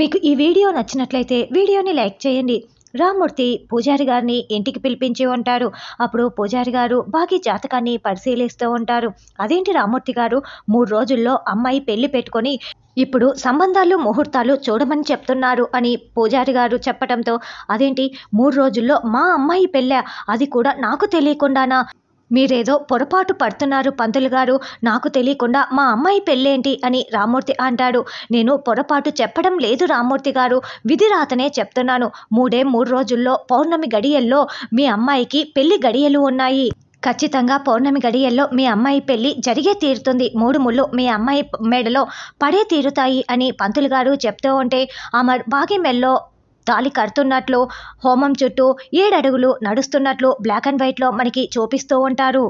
మీకు ఈ వీడియో నచ్చినట్లయితే వీడియోని లైక్ చేయండి రామ్మూర్తి పూజారి గారిని ఇంటికి పిలిపించి ఉంటారు అప్పుడు పూజారి గారు బాకీ జాతకాన్ని పరిశీలిస్తూ ఉంటారు అదేంటి రామ్మూర్తి గారు మూడు రోజుల్లో అమ్మాయి పెళ్లి పెట్టుకొని ఇప్పుడు సంబంధాలు ముహూర్తాలు చూడమని చెప్తున్నారు అని పూజారి గారు చెప్పడంతో అదేంటి మూడు రోజుల్లో మా అమ్మాయి పెళ్ళా అది కూడా నాకు తెలియకుండానా మీరేదో పొరపాటు పడుతున్నారు పంతులు గారు నాకు తెలియకుండా మా అమ్మాయి పెళ్ళేంటి అని రామూర్తి అంటాడు నేను పొరపాటు చెప్పడం లేదు రామూర్తి గారు విధి రాతనే చెప్తున్నాను మూడే మూడు రోజుల్లో పౌర్ణమి గడియల్లో మీ అమ్మాయికి పెళ్లి గడియలు ఉన్నాయి ఖచ్చితంగా పౌర్ణమి గడియల్లో మీ అమ్మాయి పెళ్లి జరిగే తీరుతుంది మూడు ముళ్ళు మీ అమ్మాయి మెడలో పడే తీరుతాయి అని పంతులు గారు చెప్తూ ఉంటే అమర్ బాగి మెల్లో తాళి కడుతున్నట్లు హోమం చుట్టూ ఏడడుగులు నడుస్తున్నట్లు బ్లాక్ అండ్ వైట్లో మనకి చూపిస్తూ ఉంటారు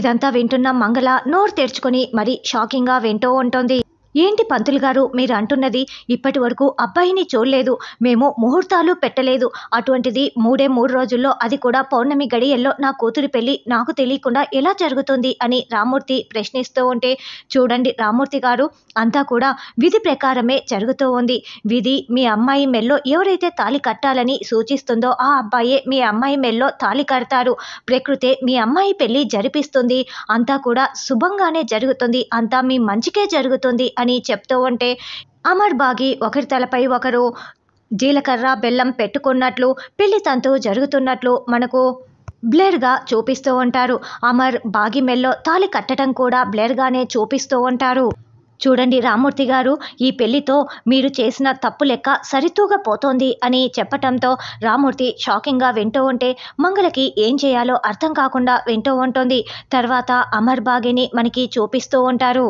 ఇదంతా వింటున్న మంగళ నోరు తెరుచుకొని మరీ షాకింగ్గా వింటూ ఉంటుంది ఏంటి పంతులు గారు మీరు అంటున్నది ఇప్పటి వరకు అబ్బాయిని చూడలేదు మేము ముహూర్తాలు పెట్టలేదు అటువంటిది మూడే మూడు రోజుల్లో అది కూడా పౌర్ణమి గడియల్లో నా కూతురి పెళ్లి నాకు తెలియకుండా ఎలా జరుగుతుంది అని రామూర్తి ప్రశ్నిస్తూ ఉంటే చూడండి రామూర్తి గారు అంతా కూడా విధి ప్రకారమే జరుగుతూ ఉంది విధి మీ అమ్మాయి మెల్లో ఎవరైతే తాలి కట్టాలని సూచిస్తుందో ఆ అబ్బాయే మీ అమ్మాయి మెల్లో తాలి కడతారు ప్రకృతే మీ అమ్మాయి పెళ్లి జరిపిస్తుంది అంతా కూడా శుభంగానే జరుగుతుంది అంతా మీ మంచికే జరుగుతుంది అని చెప్తూ ఉంటే అమర్ బాగి ఒకరి తలపై ఒకరు జీలకర్ర బెల్లం పెట్టుకున్నట్లు పెళ్లి తంతు జరుగుతున్నట్లు మనకు బ్లేర్గా చూపిస్తూ ఉంటారు అమర్ బాగి మెల్లో తాలి కట్టడం కూడా బ్లేర్గానే చూపిస్తూ ఉంటారు చూడండి రామూర్తి గారు ఈ పెళ్లితో మీరు చేసిన తప్పు లెక్క పోతోంది అని చెప్పటంతో రామూర్తి షాకింగ్గా వింటూ ఉంటే మంగళకి ఏం చేయాలో అర్థం కాకుండా వింటూ ఉంటుంది తర్వాత అమర్ బాగిని మనకి చూపిస్తూ ఉంటారు